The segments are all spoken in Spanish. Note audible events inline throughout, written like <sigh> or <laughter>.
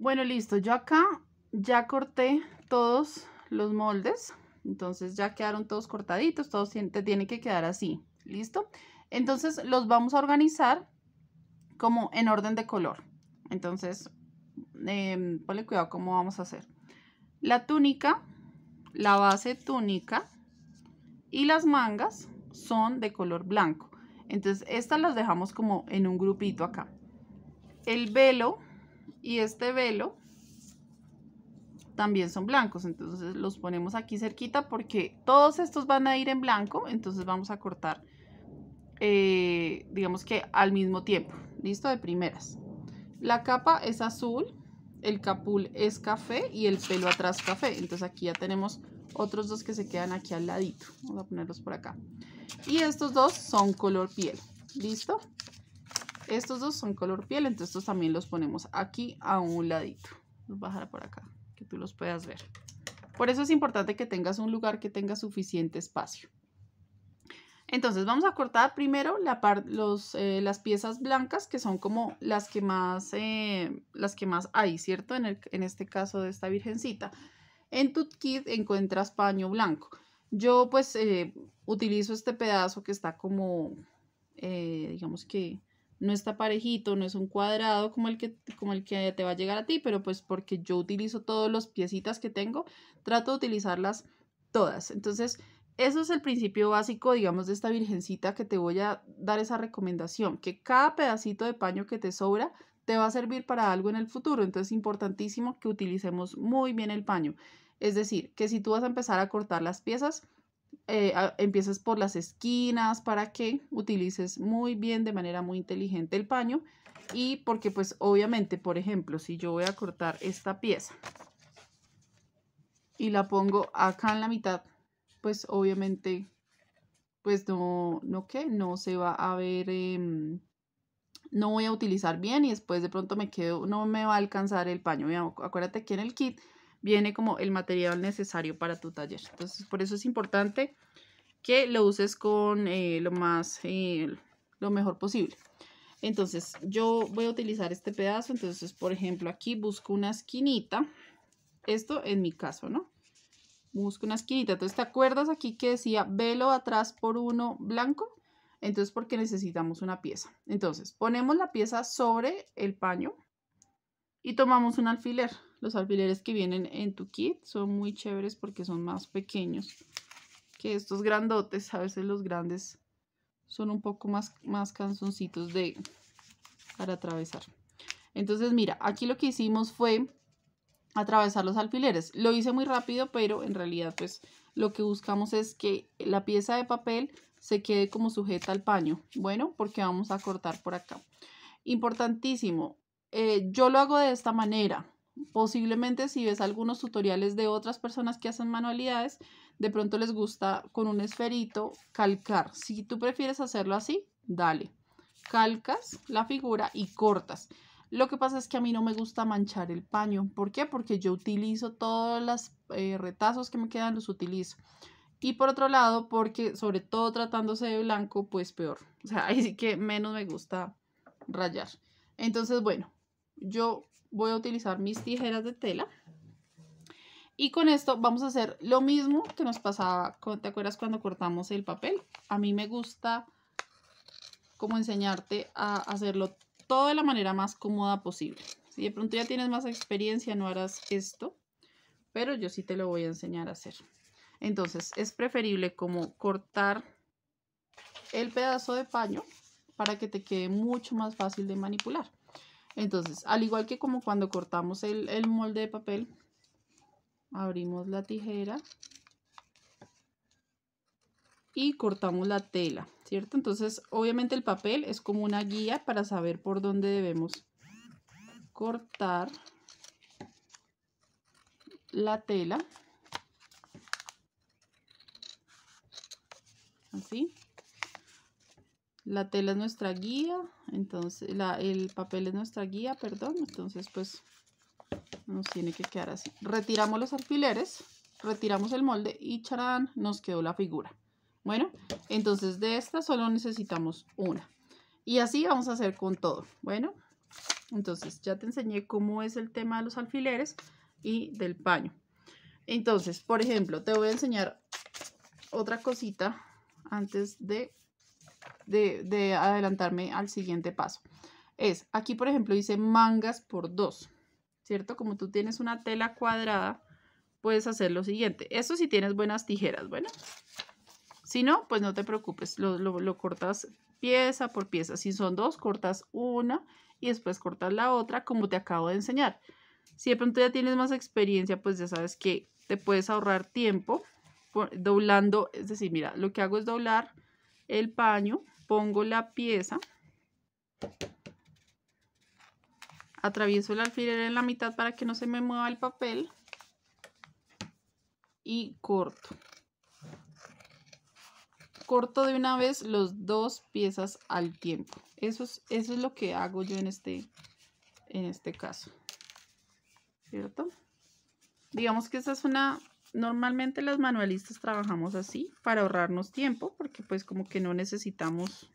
Bueno, listo. Yo acá ya corté todos los moldes. Entonces ya quedaron todos cortaditos, todos te tienen que quedar así, ¿listo? Entonces los vamos a organizar como en orden de color. Entonces, em, ponle cuidado cómo vamos a hacer. La túnica, la base túnica y las mangas son de color blanco. Entonces estas las dejamos como en un grupito acá. El velo y este velo también son blancos, entonces los ponemos aquí cerquita porque todos estos van a ir en blanco, entonces vamos a cortar, eh, digamos que al mismo tiempo, listo, de primeras. La capa es azul, el capul es café y el pelo atrás café, entonces aquí ya tenemos otros dos que se quedan aquí al ladito, vamos a ponerlos por acá. Y estos dos son color piel, listo. Estos dos son color piel, entonces estos también los ponemos aquí a un ladito. Los bajar por acá, que tú los puedas ver. Por eso es importante que tengas un lugar que tenga suficiente espacio. Entonces vamos a cortar primero eh, las piezas blancas que son como las que más, eh, las que más hay, ¿cierto? En, este caso de esta virgencita. En tu kit encuentras paño blanco. Yo pues eh, utilizo este pedazo que está como, digamos que no está parejito, no es un cuadrado como el que, como el que te va a llegar a ti, pero pues porque yo utilizo todos los piecitas que tengo, trato de utilizarlas todas. Entonces, eso es el principio básico, digamos, de esta virgencita que te voy a dar esa recomendación, que cada pedacito de paño que te sobra te va a servir para algo en el futuro. Entonces, es importantísimo que utilicemos muy bien el paño. Es decir, que si tú vas a empezar a cortar las piezas, eh, empiezas por las esquinas para que utilices muy bien, de manera muy inteligente el paño y porque pues obviamente, por ejemplo, si yo voy a cortar esta pieza y la pongo acá en la mitad, pues obviamente pues no, no que no se va a ver, em, no voy a utilizar bien y después de pronto me quedo, no me va a alcanzar el paño. Acuérdate que en el kit viene como el material necesario para tu taller. Entonces, por eso es importante que lo uses con eh, lo más, eh, lo mejor posible. Entonces, yo voy a utilizar este pedazo. Entonces, por ejemplo, aquí busco una esquinita. Esto en mi caso, ¿no? Busco una esquinita. Entonces, ¿te acuerdas aquí que decía velo atrás por uno blanco? Entonces, porque necesitamos una pieza. Entonces, ponemos la pieza sobre el paño y tomamos un alfiler. Los alfileres que vienen en tu kit son muy chéveres porque son más pequeños que estos grandotes. A veces los grandes son un poco más, más canzoncitos de, para atravesar. Entonces mira, aquí lo que hicimos fue atravesar los alfileres. Lo hice muy rápido, pero en realidad pues lo que buscamos es que la pieza de papel se quede como sujeta al paño. Bueno, porque vamos a cortar por acá. Importantísimo, eh, yo lo hago de esta manera posiblemente si ves algunos tutoriales de otras personas que hacen manualidades, de pronto les gusta con un esferito calcar. Si tú prefieres hacerlo así, dale. Calcas la figura y cortas. Lo que pasa es que a mí no me gusta manchar el paño. ¿Por qué? Porque yo utilizo todos los eh, retazos que me quedan, los utilizo. Y por otro lado, porque sobre todo tratándose de blanco, pues peor. O sea, <laughs> ahí sí que menos me gusta rayar. Entonces, bueno, yo voy a utilizar mis tijeras de tela. Y con esto vamos a hacer lo mismo que nos pasaba, ¿te acuerdas cuando cortamos el papel? A mí me gusta como enseñarte a hacerlo todo de la manera más cómoda posible. Si de pronto ya tienes más experiencia, no harás esto, pero yo sí te lo voy a enseñar a hacer. Entonces, es preferible como cortar el pedazo de paño para que te quede mucho más fácil de manipular. Entonces, al igual que como cuando cortamos el, el molde de papel, abrimos la tijera y cortamos la tela, ¿cierto? Entonces, obviamente el papel es como una guía para saber por dónde debemos cortar la tela. la tela es nuestra guía, entonces el papel es nuestra guía, perdón, entonces pues nos tiene que quedar así. Retiramos los alfileres, retiramos el molde y charán, nos quedó la figura. Bueno, entonces de esta solo necesitamos una. Y así vamos a hacer con todo. Bueno, entonces ya te enseñé cómo es el tema de los alfileres y del paño. Entonces, por ejemplo, te voy a enseñar otra cosita antes de de, adelantarme al siguiente paso. Es, aquí por ejemplo dice mangas por dos ¿cierto? Como tú tienes una tela cuadrada, puedes hacer lo siguiente. Eso si tienes buenas tijeras, bueno. Si no, pues no te preocupes, lo, lo cortas pieza por pieza. Si son dos, cortas una y después cortas la otra, como te acabo de enseñar. Si de pronto ya tienes más experiencia, pues ya sabes que te puedes ahorrar tiempo doblando, es decir, mira, lo que hago es doblar el paño, pongo la pieza, atravieso el alfiler en la mitad para que no se me mueva el papel y corto. Corto de una vez los dos piezas al tiempo. Eso es, eso es lo que hago yo en este, en este caso. ¿Cierto? Digamos que esta es una Normalmente las manualistas trabajamos así para ahorrarnos tiempo porque pues como que no necesitamos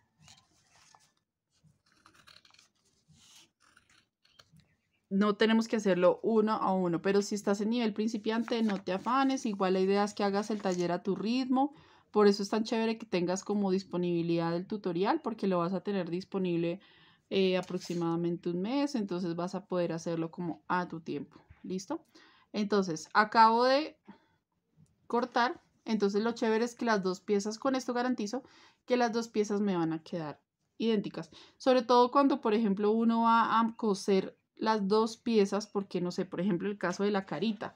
no tenemos que hacerlo uno a uno, pero si estás en nivel principiante, no te afanes, igual la idea es que hagas el taller a tu ritmo, por eso es tan chévere que tengas como disponibilidad del tutorial, porque lo vas a tener disponible eh, aproximadamente un mes, entonces vas a poder hacerlo como a tu tiempo, ¿listo? Entonces, acabo de cortar. Entonces lo chévere es que las dos piezas, con esto garantizo que las dos piezas me van a quedar idénticas. Sobre todo cuando, por ejemplo, uno va a coser las dos piezas, porque no sé, por ejemplo, el caso de la carita,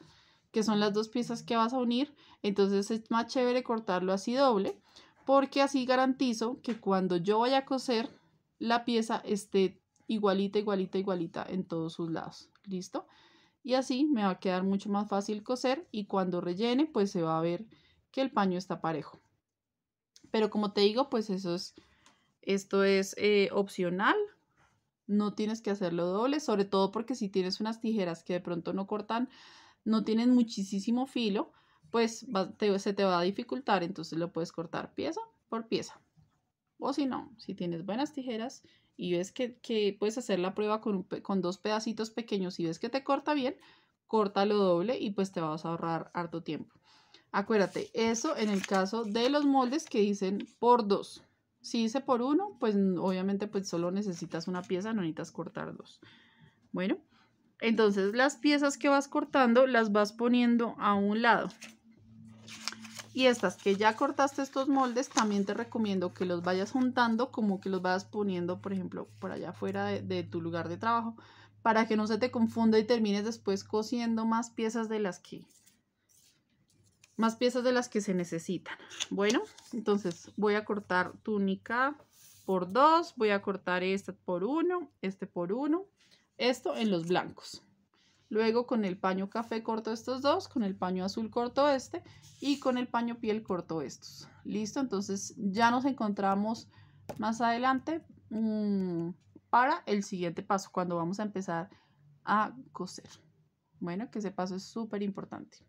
que son las dos piezas que vas a unir, entonces es más chévere cortarlo así doble, porque así garantizo que cuando yo vaya a coser, la pieza esté igualita, igualita, igualita en todos sus lados. ¿Listo? y así me va a quedar mucho más fácil coser y cuando rellene pues se va a ver que el paño está parejo. Pero como te digo pues eso es, esto es eh, opcional, no tienes que hacerlo doble, sobre todo porque si tienes unas tijeras que de pronto no cortan, no tienen muchísimo filo, pues se te va a dificultar, entonces lo puedes cortar pieza por pieza. O si no, si tienes buenas tijeras y ves que, puedes hacer la prueba con, con dos pedacitos pequeños y ves que te corta bien, corta lo doble y pues te vas a ahorrar harto tiempo. Acuérdate, eso en el caso de los moldes que dicen por dos. Si dice por uno, pues obviamente pues solo necesitas una pieza, no necesitas cortar dos. Bueno, entonces las piezas que vas cortando las vas poniendo a un lado. Y estas que ya cortaste estos moldes, también te recomiendo que los vayas juntando, como que los vayas poniendo, por ejemplo, por allá afuera de, tu lugar de trabajo, para que no se te confunda y termines después cosiendo más piezas de las que más piezas de las que se necesitan. Bueno, entonces voy a cortar túnica por dos, voy a cortar esta por uno, este por uno, esto en los blancos. Luego con el paño café corto estos dos, con el paño azul corto este y con el paño piel corto estos. Listo, entonces ya nos encontramos más adelante mm, para el siguiente paso, cuando vamos a empezar a coser. Bueno, que ese paso es súper importante.